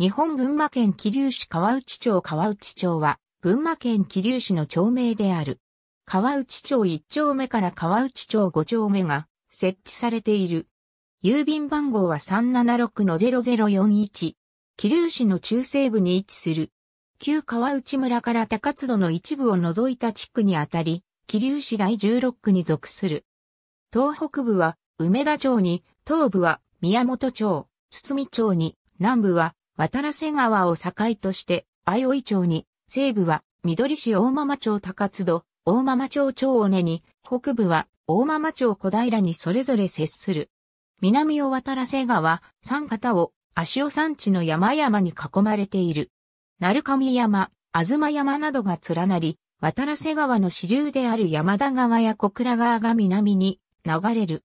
日本群馬県桐生市川内町川内町は、群馬県桐生市の町名である。川内町1丁目から川内町5丁目が設置されている。郵便番号は376-0041。桐生市の中西部に位置する。旧川内村から高津戸の一部を除いた地区にあたり、桐生市第16区に属する。東北部は梅田町に、東部は宮本町、堤町に、南部は渡良瀬川を境として、相生町に、西部は、緑市大間町高津戸、大間町町尾根に、北部は、大間町小平にそれぞれ接する。南を渡良瀬川、三方を、足尾山地の山々に囲まれている。鳴上山、東山などが連なり、渡良瀬川の支流である山田川や小倉川が南に流れる。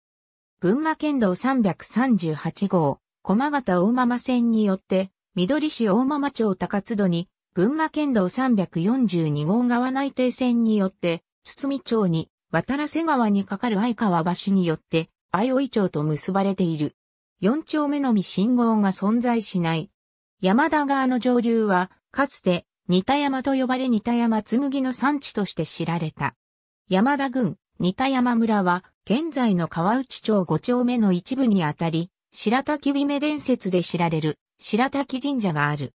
群馬県道338号、駒形大間線によって緑市大間町高津戸に、群馬県道342号川内定線によって、堤町に、渡瀬川に架かる相川橋によって、相生町と結ばれている。四丁目のみ信号が存在しない。山田川の上流は、かつて、似田山と呼ばれ似田山紬の産地として知られた。山田郡、似田山村は、現在の川内町五丁目の一部にあたり、白滝姫伝説で知られる。白滝神社がある。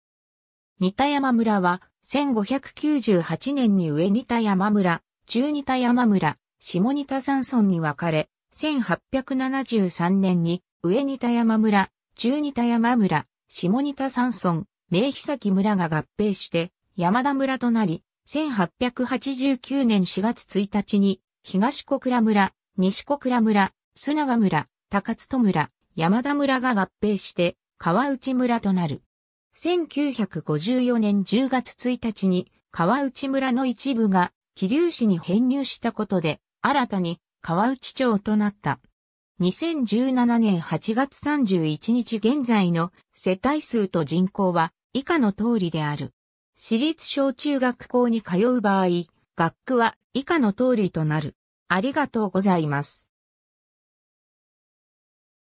似田山村は、1598年に上似田山村、中似田山村、下似田山村に分かれ、1873年に上似田山村、中似田山村、下似田山村、名久崎村が合併して山田村となり、1889年4月1日に東小倉村、西小倉村、砂川村、高津戸村、山田村が合併して川内村となる。1954年10月1日に川内村の一部が桐生市に編入したことで新たに川内町となった。2017年8月31日現在の世帯数と人口は以下の通りである。私立小中学校に通う場合、学区は以下の通りとなる。ありがとうございます。